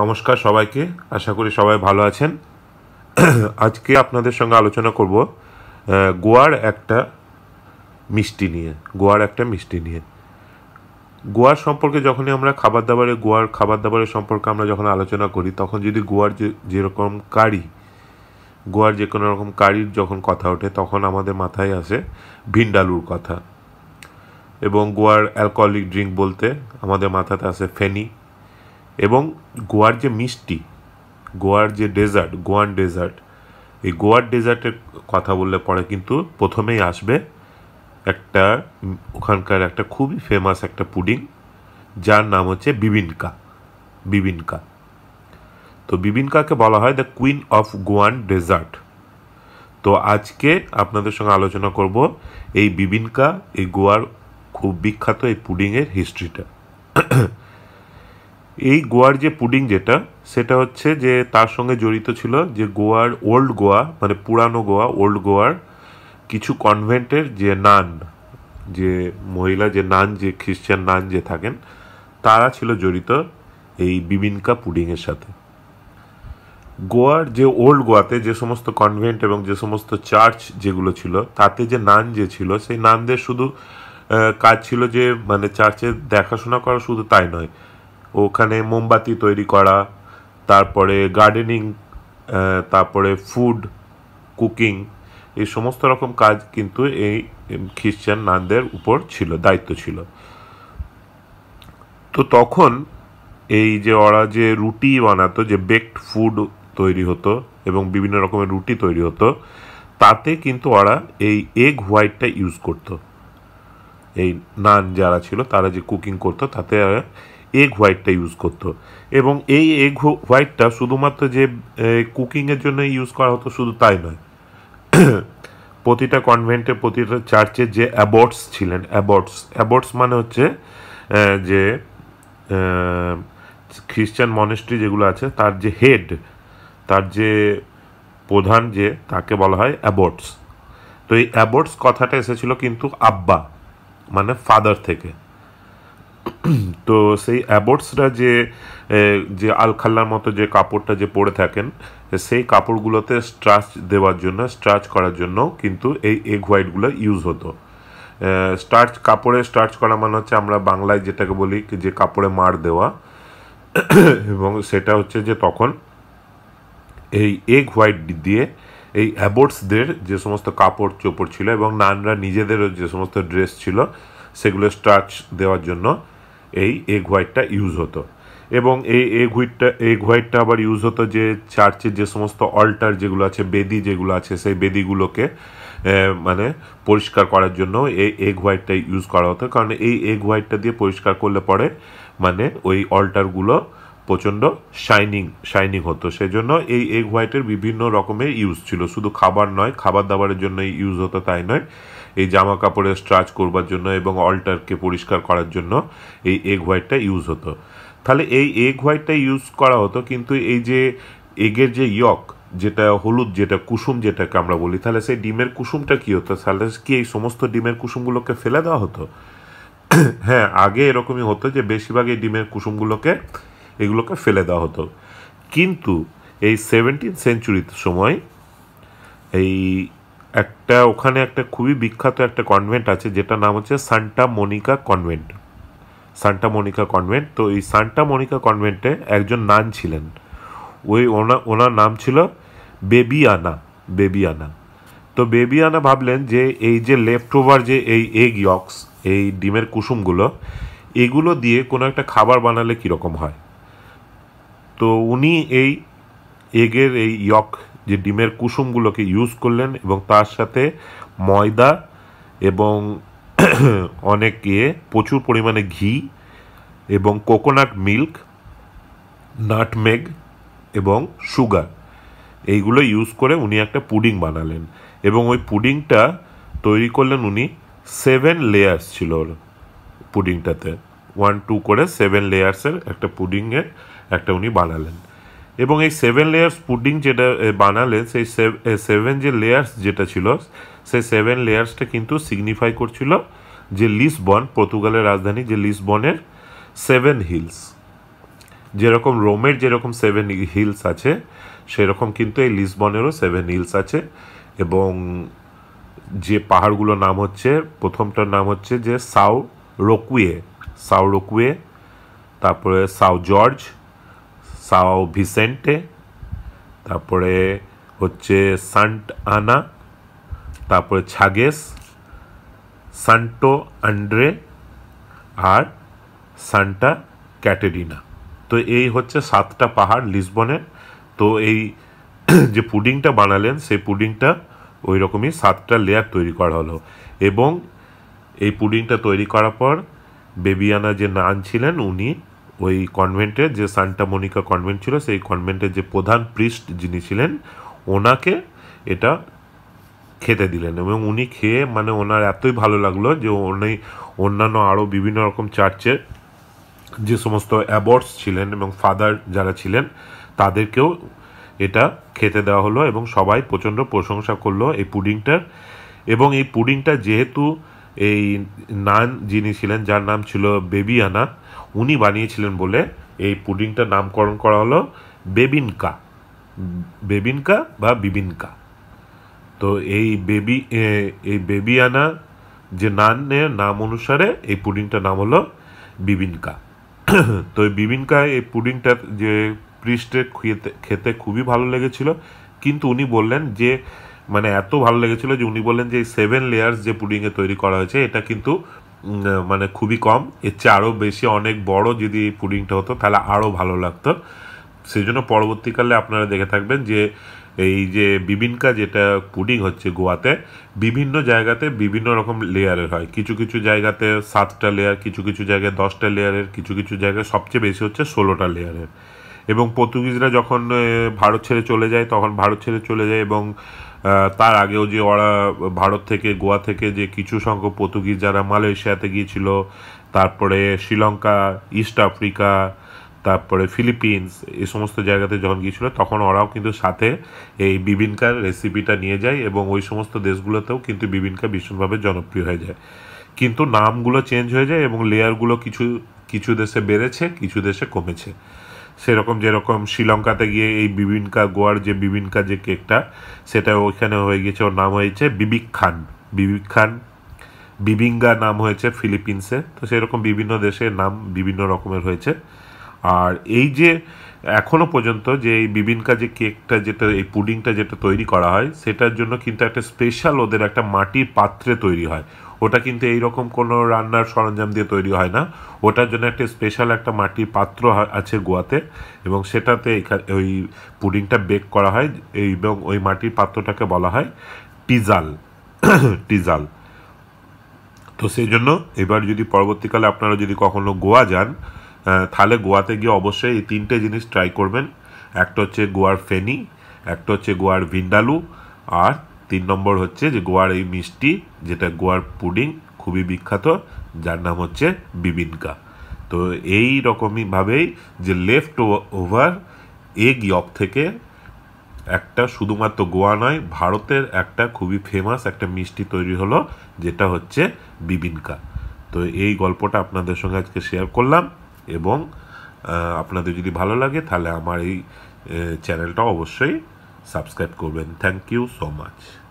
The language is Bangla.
নমস্কার সবাইকে আশা করি সবাই ভালো আছেন আজকে আপনাদের সঙ্গে আলোচনা করব গোয়ার একটা মিষ্টি নিয়ে গোয়ার একটা মিষ্টি নিয়ে গোয়ার সম্পর্কে যখনই আমরা খাবার দাবারে গোয়ার খাবার দাবারের সম্পর্কে আমরা যখন আলোচনা করি তখন যদি গোয়ার যে যেরকম কারি গোয়ার যে কোনো রকম কারির যখন কথা ওঠে তখন আমাদের মাথায় আসে ভিন্ডালুর কথা এবং গোয়ার অ্যালকোহলিক ড্রিঙ্ক বলতে আমাদের মাথাতে আসে ফেনি এবং গোয়ার যে মিষ্টি গোয়ার যে ডেজার্ট গোয়ান ডেজার্ট এই গোয়ার ডেজার্টের কথা বললে পরে কিন্তু প্রথমেই আসবে একটা ওখানকার একটা খুবই ফেমাস একটা পুডিং যার নাম হচ্ছে বিবিনকা বিবিনকা তো বিবিনকাকে বলা হয় the queen of Goan dessert তো আজকে আপনাদের সঙ্গে আলোচনা করব এই বিবিনকা এই গোয়ার খুব বিখ্যাত এই পুডিংয়ের হিস্ট্রিটা এই গোয়ার যে পুডিং যেটা সেটা হচ্ছে যে তার সঙ্গে জড়িত ছিল যে গোয়ার ওল্ড গোয়া মানে পুরানো গোয়া ওল্ড গোয়ার কিছু কনভেন্টের যে নান যে মহিলা যে নান যে খ্রিশ্চান নান যে থাকেন তারা ছিল জড়িত এই বিবিনকা পুডিংয়ের সাথে গোয়ার যে ওল্ড গোয়াতে যে সমস্ত কনভেন্ট এবং যে সমস্ত চার্চ যেগুলো ছিল তাতে যে নান যে ছিল সেই নানদের শুধু কাজ ছিল যে মানে চার্চে দেখাশোনা করা শুধু তাই নয় ওখানে মোমবাতি তৈরি করা তারপরে গার্ডেনিং তারপরে ফুড কুকিং এই সমস্ত রকম কাজ কিন্তু এই খ্রিশ্চান নানদের উপর ছিল দায়িত্ব ছিল তো তখন এই যে ওরা যে রুটি বানাতো যে বেকড ফুড তৈরি হতো এবং বিভিন্ন রকমের রুটি তৈরি হতো তাতে কিন্তু ওরা এই এগ হোয়াইটটা ইউজ করত এই নান যারা ছিল তারা যে কুকিং করতো তাতে এগ হোয়াইটটা ইউজ করতো এবং এই এগ হোয়াইটটা শুধুমাত্র যে কুকিংয়ের জন্য ইউজ করা হতো শুধু তাই নয় প্রতিটা কনভেন্টে প্রতিটা চার্চে যে অ্যাবটস ছিলেন অ্যাবটস অ্যাবটস মানে হচ্ছে যে খ্রিস্টান মনেস্ট্রি যেগুলো আছে তার যে হেড তার যে প্রধান যে তাকে বলা হয় অ্যাবটস তো এই অ্যাবটস কথাটা এসেছিল কিন্তু আব্বা মানে ফাদার থেকে তো সেই অ্যাবটসরা যে যে খাল্লার মতো যে কাপড়টা যে পরে থাকেন সেই কাপড়গুলোতে স্ট্রাচ দেওয়ার জন্য স্ট্রাচ করার জন্য কিন্তু এই এগ হোয়াইটগুলো ইউজ হতো স্টার্চ কাপড়ে স্টার্চ করা মানে হচ্ছে আমরা বাংলায় যেটাকে বলি যে কাপড়ে মার দেওয়া এবং সেটা হচ্ছে যে তখন এই এগ হোয়াইট দিয়ে এই অ্যাবোর্টসদের যে সমস্ত কাপড় চোপড় ছিল এবং নানরা নিজেদেরও যে সমস্ত ড্রেস ছিল সেগুলো স্টার্চ দেওয়ার জন্য এই এগ হোয়াইটটা ইউজ হতো এবং এই এগ হোয়াইটটা এগ হোয়াইটটা আবার ইউজ হতো যে চার্চের যে সমস্ত অল্টার যেগুলো আছে বেদি যেগুলো আছে সেই বেদিগুলোকে মানে পরিষ্কার করার জন্য এই এগ হোয়াইটটা ইউজ করা হতো কারণ এই এগ হোয়াইটটা দিয়ে পরিষ্কার করলে পরে মানে ওই অল্টারগুলো প্রচণ্ড শাইনিং শাইনিং হতো সেজন্য এই এগ হোয়াইটের বিভিন্ন রকমের ইউজ ছিল শুধু খাবার নয় খাবার দাবারের জন্য ইউজ হতো তাই নয় এই জামা কাপড়ে স্ট্রাচ করবার জন্য এবং অল্টারকে পরিষ্কার করার জন্য এই এগ হোয়াইটটা ইউজ হতো তাহলে এই এগ হোয়াইটটা ইউজ করা হতো কিন্তু এই যে এগের যে ইয়ক যেটা হলুদ যেটা কুসুম যেটাকে আমরা বলি তাহলে সেই ডিমের কুসুমটা কী হতো তাহলে কি এই সমস্ত ডিমের কুসুমগুলোকে ফেলে দেওয়া হতো হ্যাঁ আগে এরকমই হতো যে বেশিরভাগ এই ডিমের কুসুমগুলোকে এগুলোকে ফেলে দেওয়া হতো কিন্তু এই সেভেন্টিন সেঞ্চুরির সময় এই একটা ওখানে একটা খুবই বিখ্যাত একটা কনভেন্ট আছে যেটা নাম হচ্ছে Santa Monica convent Santa Monica convent তো এই সান্টা মনিকা কনভেন্টে একজন নান ছিলেন ওই ওনা ওনার নাম ছিল বেবিয়ানা বেবিয়ানা তো বেবিয়ানা ভাবলেন যে এই যে লেফট ওভার যে এই এগ ইয়ক্স এই ডিমের কুসুমগুলো এগুলো দিয়ে কোনো একটা খাবার বানালে কীরকম হয় তো উনি এই এগের এই ইয়ক যে ডিমের কুসুমগুলোকে ইউজ করলেন এবং তার সাথে ময়দা এবং অনেক ইয়ে প্রচুর পরিমাণে ঘি এবং কোকোনাট মিল্ক নাটমেগ এবং সুগার এইগুলো ইউজ করে উনি একটা পুডিং বানালেন এবং ওই পুডিংটা তৈরি করলেন উনি সেভেন লেয়ার্স ছিল ওর পুডিংটাতে ওয়ান টু করে সেভেন লেয়ার্সের একটা পুডিংয়ের একটা উনি বানালেন এবং এই সেভেন লেয়ার্স পুডিং যেটা বানালে সেই সেভেন যে লেয়ার্স যেটা ছিল সেই সেভেন লেয়ার্সটা কিন্তু সিগনিফাই করছিল যে লিসবন পর্তুগালের রাজধানী যে লিসবনের সেভেন হিলস যেরকম রোমের যেরকম সেভেন হিলস আছে সেরকম কিন্তু এই লিসবনেরও সেভেন হিলস আছে এবং যে পাহাড়গুলোর নাম হচ্ছে প্রথমটার নাম হচ্ছে যে সাউ রোকুয়ে সাউ রোকুয়ে তারপরে সাউ জর্জ সাও ভিসেন্টে তারপরে হচ্ছে সান্ট আনা তারপরে ছাগেস সান্টো আন্ড্রে আর সান্টা ক্যাটেরিনা তো এই হচ্ছে সাতটা পাহাড় লিসবনের তো এই যে পুডিংটা বানালেন সেই পুডিংটা ওই রকমই সাতটা লেয়ার তৈরি করা হলো এবং এই পুডিংটা তৈরি করার পর বেবিয়ানা যে নান ছিলেন উনি ওই কনভেন্টের যে সান্টা মনিকা কনভেন্ট ছিল সেই কনভেন্টের যে প্রধান প্রিস্ট যিনি ছিলেন ওনাকে এটা খেতে দিলেন এবং উনি খেয়ে মানে ওনার এতই ভালো লাগলো যে উনি অন্যান্য আরও বিভিন্ন রকম চার্চের যে সমস্ত অ্যাবর্টস ছিলেন এবং ফাদার যারা ছিলেন তাদেরকেও এটা খেতে দেওয়া হলো এবং সবাই প্রচণ্ড প্রশংসা করলো এই পুডিংটার এবং এই পুডিংটা যেহেতু এই নান যিনি ছিলেন যার নাম ছিল বেবি আনা উনি বানিয়েছিলেন বলে এই পুডিংটার নামকরণ করা হলো বেবিনকা বেবিনকা বা বিবিনকা তো এই বেবি এই বেবি আনা যে নানের নাম অনুসারে এই পুডিংটার নাম হলো বিবিনকা তো এই বিবিনকা এই পুডিংটার যে পৃষ্ঠে খেতে খেতে খুবই ভালো লেগেছিল কিন্তু উনি বললেন যে মানে এত ভালো লেগেছিল যে উনি বলেন যে এই সেভেন লেয়ার্স যে পুডিংয়ে তৈরি করা হয়েছে এটা কিন্তু মানে খুবই কম এর চেয়ে আরও বেশি অনেক বড় যদি এই পুডিংটা হতো তাহলে আরও ভালো লাগতো সেই জন্য পরবর্তীকালে আপনারা দেখে থাকবেন যে এই যে বিবিনকা যেটা পুডিং হচ্ছে গোয়াতে বিভিন্ন জায়গাতে বিভিন্ন রকম লেয়ারের হয় কিছু কিছু জায়গাতে সাতটা লেয়ার কিছু কিছু জায়গায় দশটা লেয়ারের কিছু কিছু জায়গায় সবচেয়ে বেশি হচ্ছে ষোলোটা লেয়ারের এবং পর্তুগিজরা যখন ভারত ছেড়ে চলে যায় তখন ভারত ছেড়ে চলে যায় এবং তার আগেও যে ওরা ভারত থেকে গোয়া থেকে যে কিছু সংখ্যক পর্তুগিজ যারা মালয়েশিয়াতে গিয়েছিল তারপরে শ্রীলঙ্কা ইস্ট আফ্রিকা তারপরে ফিলিপিন্স এই সমস্ত জায়গাতে যখন গিয়েছিল তখন ওরাও কিন্তু সাথে এই বিভিনকার রেসিপিটা নিয়ে যায় এবং ওই সমস্ত দেশগুলোতেও কিন্তু বিভিনকা ভীষণভাবে জনপ্রিয় হয়ে যায় কিন্তু নামগুলো চেঞ্জ হয়ে যায় এবং লেয়ারগুলো কিছু কিছু দেশে বেড়েছে কিছু দেশে কমেছে সেরকম যেরকম শ্রীলঙ্কাতে গিয়ে এই বিবিনকা গোয়ার যে বিবিনকা যে কেকটা সেটা ওইখানে হয়ে গিয়েছে ওর নাম হয়েছে বিবিক খান বিবিক খান বিবিঙ্গা নাম হয়েছে ফিলিপিন্সে তো সেরকম বিভিন্ন দেশের নাম বিভিন্ন রকমের হয়েছে আর এই যে এখনও পর্যন্ত যে এই বিবিনকা যে কেকটা যেটা এই পুডিংটা যেটা তৈরি করা হয় সেটার জন্য কিন্তু একটা স্পেশাল ওদের একটা মাটির পাত্রে তৈরি হয় ওটা কিন্তু এইরকম কোনো রান্নার সরঞ্জাম দিয়ে তৈরি হয় না ওটার জন্য একটা স্পেশাল একটা মাটির পাত্র আছে গোয়াতে এবং সেটাতে এখানে ওই পুডিংটা বেক করা হয় এবং ওই মাটির পাত্রটাকে বলা হয় টিজাল টিজাল তো সেই জন্য এবার যদি পরবর্তীকালে আপনারা যদি কখনো গোয়া যান তাহলে গোয়াতে গিয়ে অবশ্যই এই তিনটে জিনিস ট্রাই করবেন একটা হচ্ছে গোয়ার ফেনি একটা হচ্ছে গোয়ার ভিন্ডালু আর তিন নম্বর হচ্ছে যে গোয়ার এই মিষ্টি যেটা গোয়ার পুডিং খুবই বিখ্যাত যার নাম হচ্ছে বিবিনকা তো এই রকমইভাবেই যে লেফট ওভার এগ ইয়প থেকে একটা শুধুমাত্র গোয়া নয় ভারতের একটা খুবই ফেমাস একটা মিষ্টি তৈরি হলো যেটা হচ্ছে বিবিনকা তো এই গল্পটা আপনাদের সঙ্গে আজকে শেয়ার করলাম এবং আপনাদের যদি ভালো লাগে তাহলে আমার এই চ্যানেলটা অবশ্যই subscribe comment. Thank you so much.